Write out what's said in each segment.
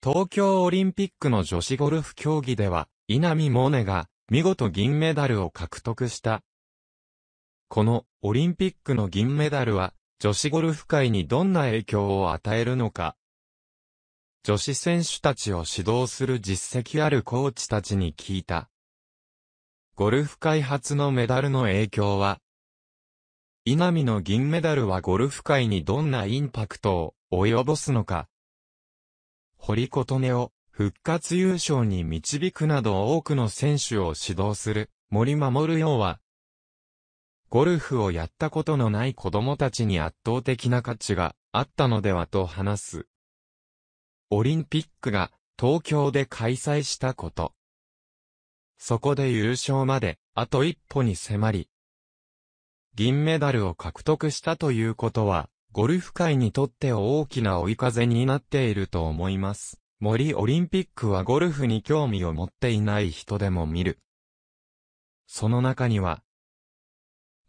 東京オリンピックの女子ゴルフ競技では、稲見萌寧が見事銀メダルを獲得した。このオリンピックの銀メダルは、女子ゴルフ界にどんな影響を与えるのか。女子選手たちを指導する実績あるコーチたちに聞いた。ゴルフ開発のメダルの影響は、稲見の銀メダルはゴルフ界にどんなインパクトを及ぼすのか、堀琴音を復活優勝に導くなど多くの選手を指導する森守洋は、ゴルフをやったことのない子供たちに圧倒的な価値があったのではと話す。オリンピックが東京で開催したこと。そこで優勝まであと一歩に迫り、銀メダルを獲得したということはゴルフ界にとって大きな追い風になっていると思います。森オリンピックはゴルフに興味を持っていない人でも見る。その中には、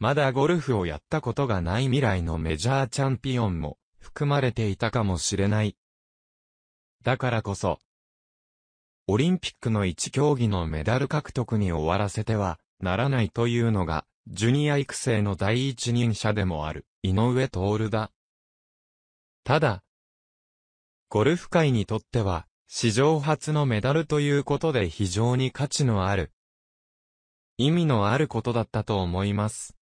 まだゴルフをやったことがない未来のメジャーチャンピオンも含まれていたかもしれない。だからこそ、オリンピックの一競技のメダル獲得に終わらせてはならないというのが、ジュニア育成の第一人者でもある。井上徹だ。ただ、ゴルフ界にとっては、史上初のメダルということで非常に価値のある、意味のあることだったと思います。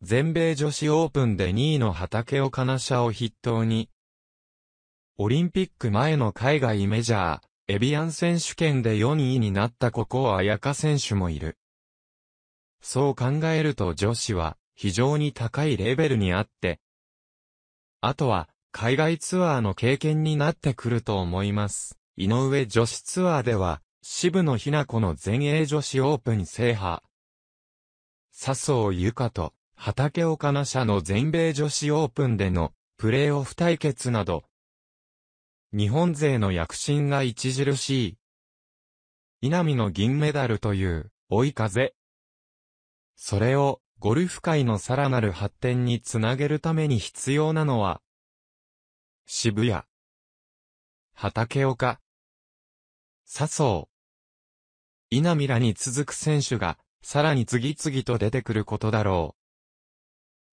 全米女子オープンで2位の畑岡奈社を筆頭に、オリンピック前の海外メジャー、エビアン選手権で4位になったここを綾香選手もいる。そう考えると女子は、非常に高いレベルにあって、あとは、海外ツアーの経験になってくると思います。井上女子ツアーでは、渋野日向子の全英女子オープン制覇。笹生ゆかと、畑岡奈社の全米女子オープンでの、プレーオフ対決など、日本勢の躍進が著しい。稲見の銀メダルという、追い風。それを、ゴルフ界のさらなる発展につなげるために必要なのは、渋谷、畑岡、笹生、稲見らに続く選手が、さらに次々と出てくることだろ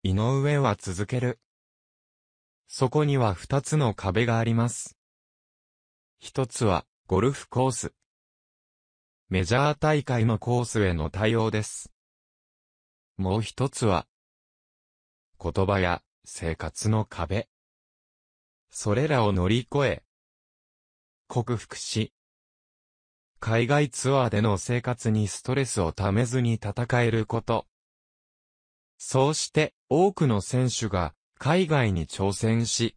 う。井上は続ける。そこには二つの壁があります。一つは、ゴルフコース。メジャー大会のコースへの対応です。もう一つは、言葉や生活の壁。それらを乗り越え、克服し、海外ツアーでの生活にストレスをためずに戦えること。そうして多くの選手が海外に挑戦し、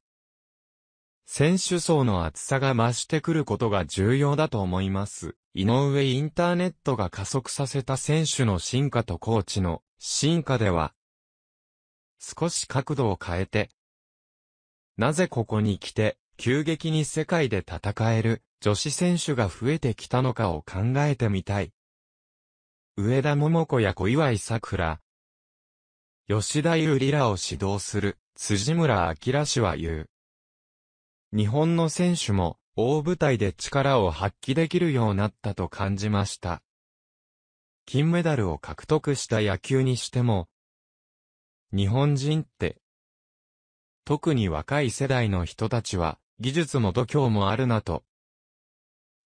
選手層の厚さが増してくることが重要だと思います。井上インターネットが加速させた選手の進化とコーチの進化では、少し角度を変えて、なぜここに来て、急激に世界で戦える女子選手が増えてきたのかを考えてみたい。上田桃子や小祝さくら、吉田優里らを指導する辻村明氏は言う。日本の選手も大舞台で力を発揮できるようになったと感じました。金メダルを獲得した野球にしても、日本人って、特に若い世代の人たちは、技術も度胸もあるなと。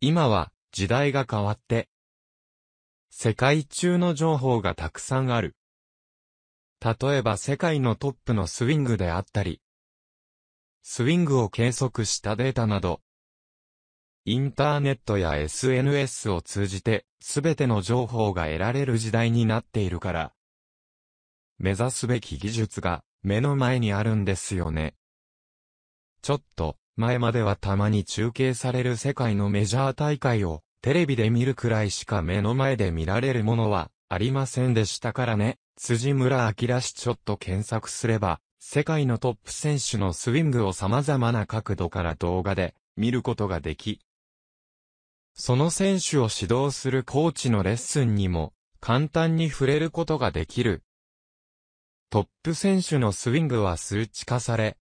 今は、時代が変わって、世界中の情報がたくさんある。例えば世界のトップのスイングであったり、スイングを計測したデータなど、インターネットや SNS を通じて、すべての情報が得られる時代になっているから、目指すべき技術が目の前にあるんですよね。ちょっと前まではたまに中継される世界のメジャー大会をテレビで見るくらいしか目の前で見られるものはありませんでしたからね。辻村明氏ちょっと検索すれば世界のトップ選手のスイングを様々な角度から動画で見ることができ、その選手を指導するコーチのレッスンにも簡単に触れることができる。トップ選手のスイングは数値化され、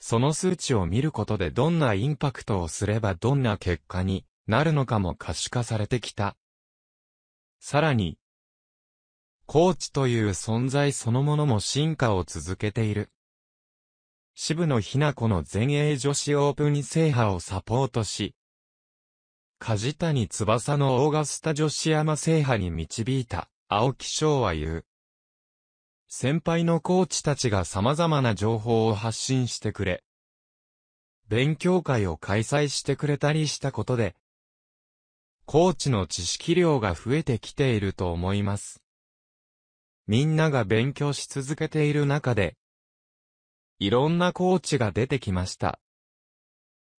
その数値を見ることでどんなインパクトをすればどんな結果になるのかも可視化されてきた。さらに、コーチという存在そのものも進化を続けている。渋野日向子の全英女子オープン制覇をサポートし、梶谷翼のオーガスタ女子山制覇に導いた、青木翔は言う。先輩のコーチたちが様々な情報を発信してくれ、勉強会を開催してくれたりしたことで、コーチの知識量が増えてきていると思います。みんなが勉強し続けている中で、いろんなコーチが出てきました。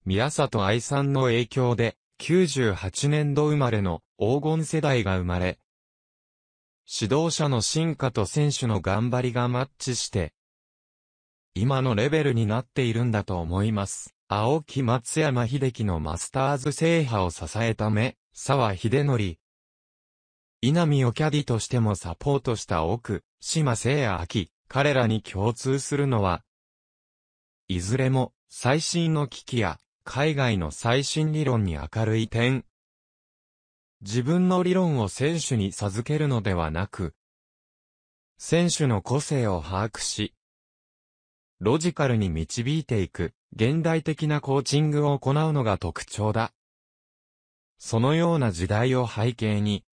宮里愛さんの影響で、98年度生まれの黄金世代が生まれ、指導者の進化と選手の頑張りがマッチして、今のレベルになっているんだと思います。青木松山秀樹のマスターズ制覇を支えため、沢秀則、稲見をキャディとしてもサポートした奥、島聖也秋、彼らに共通するのは、いずれも最新の機器や海外の最新理論に明るい点。自分の理論を選手に授けるのではなく、選手の個性を把握し、ロジカルに導いていく、現代的なコーチングを行うのが特徴だ。そのような時代を背景に、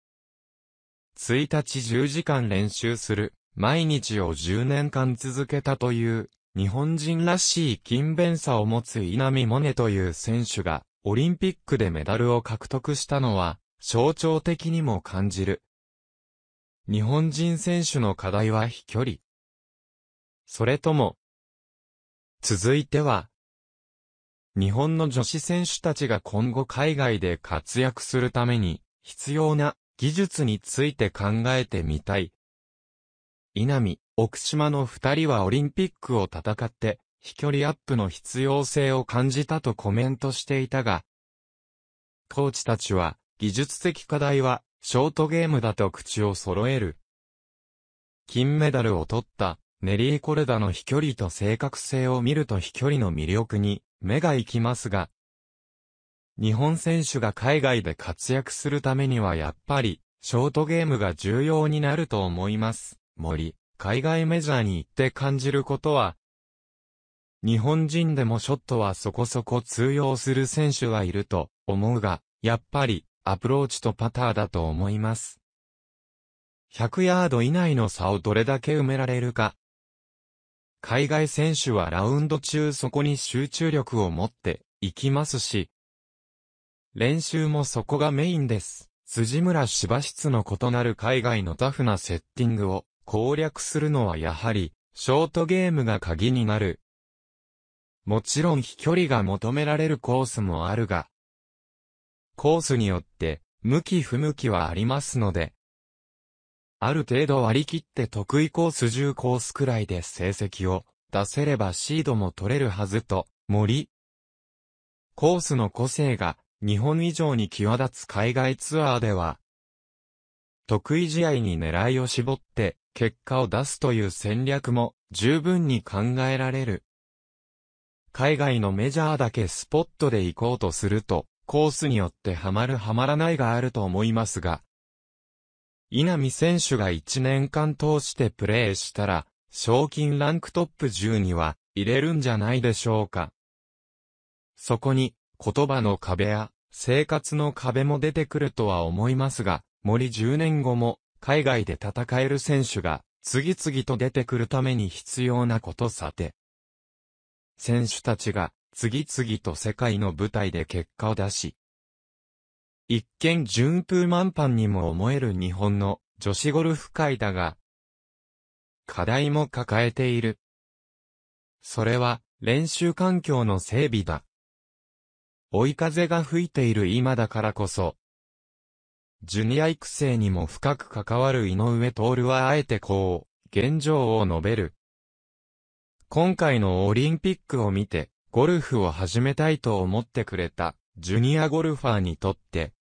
1日10時間練習する、毎日を10年間続けたという、日本人らしい勤勉さを持つ稲見萌寧という選手が、オリンピックでメダルを獲得したのは、象徴的にも感じる。日本人選手の課題は飛距離。それとも、続いては、日本の女子選手たちが今後海外で活躍するために必要な技術について考えてみたい。稲見、奥島の二人はオリンピックを戦って、飛距離アップの必要性を感じたとコメントしていたが、コーチたちは、技術的課題は、ショートゲームだと口を揃える。金メダルを取った、ネリー・コルダの飛距離と正確性を見ると飛距離の魅力に、目が行きますが、日本選手が海外で活躍するためにはやっぱり、ショートゲームが重要になると思います。森、海外メジャーに行って感じることは、日本人でもショットはそこそこ通用する選手はいると思うが、やっぱり、アプローチとパターだと思います。100ヤード以内の差をどれだけ埋められるか。海外選手はラウンド中そこに集中力を持っていきますし、練習もそこがメインです。辻村芝室の異なる海外のタフなセッティングを攻略するのはやはり、ショートゲームが鍵になる。もちろん飛距離が求められるコースもあるが、コースによって、向き不向きはありますので、ある程度割り切って得意コース10コースくらいで成績を出せればシードも取れるはずと、森。コースの個性が日本以上に際立つ海外ツアーでは、得意試合に狙いを絞って結果を出すという戦略も十分に考えられる。海外のメジャーだけスポットで行こうとすると、コースによってハマるハマらないがあると思いますが、稲見選手が1年間通してプレーしたら、賞金ランクトップ10には入れるんじゃないでしょうか。そこに、言葉の壁や生活の壁も出てくるとは思いますが、森10年後も海外で戦える選手が次々と出てくるために必要なことさて。選手たちが次々と世界の舞台で結果を出し、一見順風満帆にも思える日本の女子ゴルフ界だが、課題も抱えている。それは練習環境の整備だ。追い風が吹いている今だからこそ、ジュニア育成にも深く関わる井上徹はあえてこう、現状を述べる。今回のオリンピックを見て、ゴルフを始めたいと思ってくれた、ジュニアゴルファーにとって、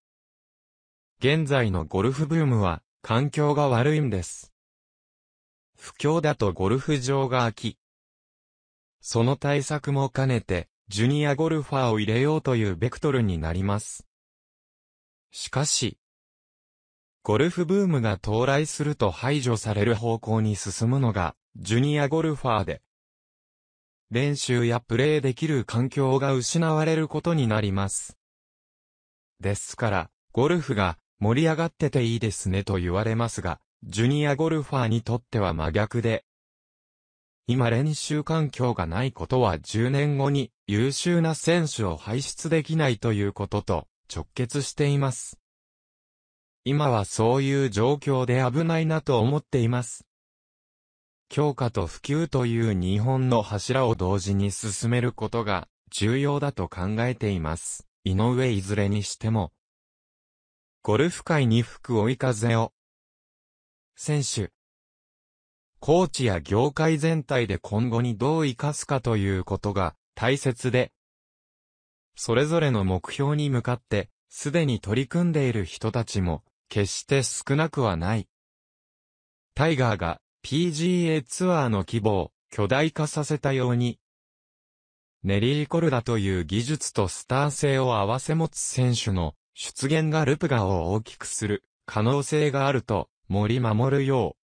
現在のゴルフブームは、環境が悪いんです。不況だとゴルフ場が空き、その対策も兼ねて、ジュニアゴルファーを入れようというベクトルになります。しかし、ゴルフブームが到来すると排除される方向に進むのが、ジュニアゴルファーで、練習やプレーできる環境が失われることになります。ですから、ゴルフが盛り上がってていいですねと言われますが、ジュニアゴルファーにとっては真逆で、今練習環境がないことは10年後に優秀な選手を輩出できないということと直結しています。今はそういう状況で危ないなと思っています。強化と普及という日本の柱を同時に進めることが重要だと考えています。井上いずれにしても。ゴルフ界に吹く追い風を。選手、コーチや業界全体で今後にどう活かすかということが大切で、それぞれの目標に向かって、すでに取り組んでいる人たちも、決して少なくはない。タイガーが PGA ツアーの規模を巨大化させたように、ネリー・コルダという技術とスター性を合わせ持つ選手の出現がルプガを大きくする可能性があると森守るよう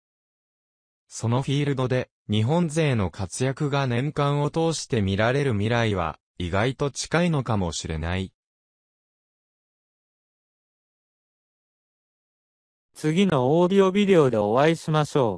そのフィールドで日本勢の活躍が年間を通して見られる未来は意外と近いのかもしれない。次のオーディオビデオでお会いしましょう。